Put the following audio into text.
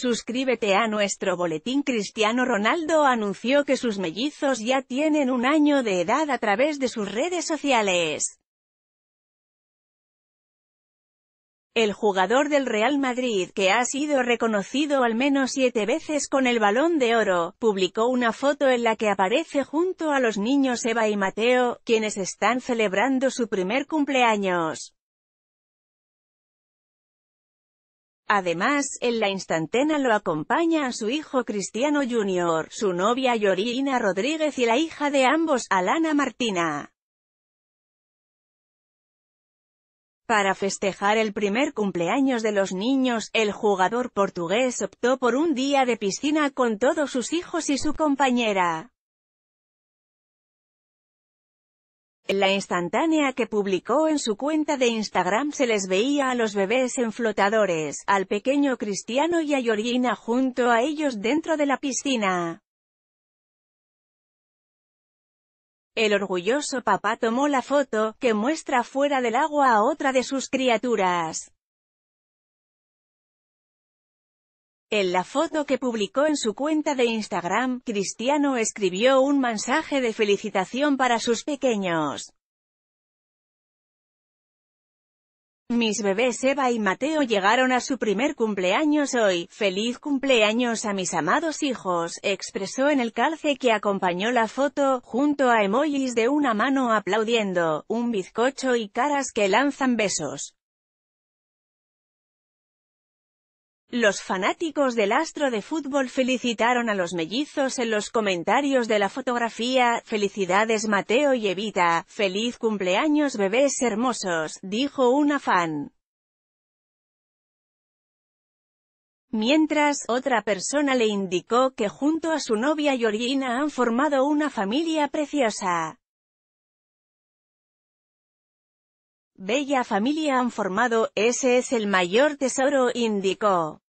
Suscríbete a nuestro boletín Cristiano Ronaldo anunció que sus mellizos ya tienen un año de edad a través de sus redes sociales. El jugador del Real Madrid, que ha sido reconocido al menos siete veces con el Balón de Oro, publicó una foto en la que aparece junto a los niños Eva y Mateo, quienes están celebrando su primer cumpleaños. Además, en la instantena lo acompaña a su hijo Cristiano Jr., su novia Yorina Rodríguez y la hija de ambos, Alana Martina. Para festejar el primer cumpleaños de los niños, el jugador portugués optó por un día de piscina con todos sus hijos y su compañera. En la instantánea que publicó en su cuenta de Instagram se les veía a los bebés en flotadores, al pequeño Cristiano y a Georgina junto a ellos dentro de la piscina. El orgulloso papá tomó la foto, que muestra fuera del agua a otra de sus criaturas. En la foto que publicó en su cuenta de Instagram, Cristiano escribió un mensaje de felicitación para sus pequeños. Mis bebés Eva y Mateo llegaron a su primer cumpleaños hoy. Feliz cumpleaños a mis amados hijos, expresó en el calce que acompañó la foto, junto a emojis de una mano aplaudiendo, un bizcocho y caras que lanzan besos. Los fanáticos del astro de fútbol felicitaron a los mellizos en los comentarios de la fotografía, felicidades Mateo y Evita, feliz cumpleaños bebés hermosos, dijo una fan. Mientras, otra persona le indicó que junto a su novia Georgina han formado una familia preciosa. Bella familia han formado, ese es el mayor tesoro, indicó.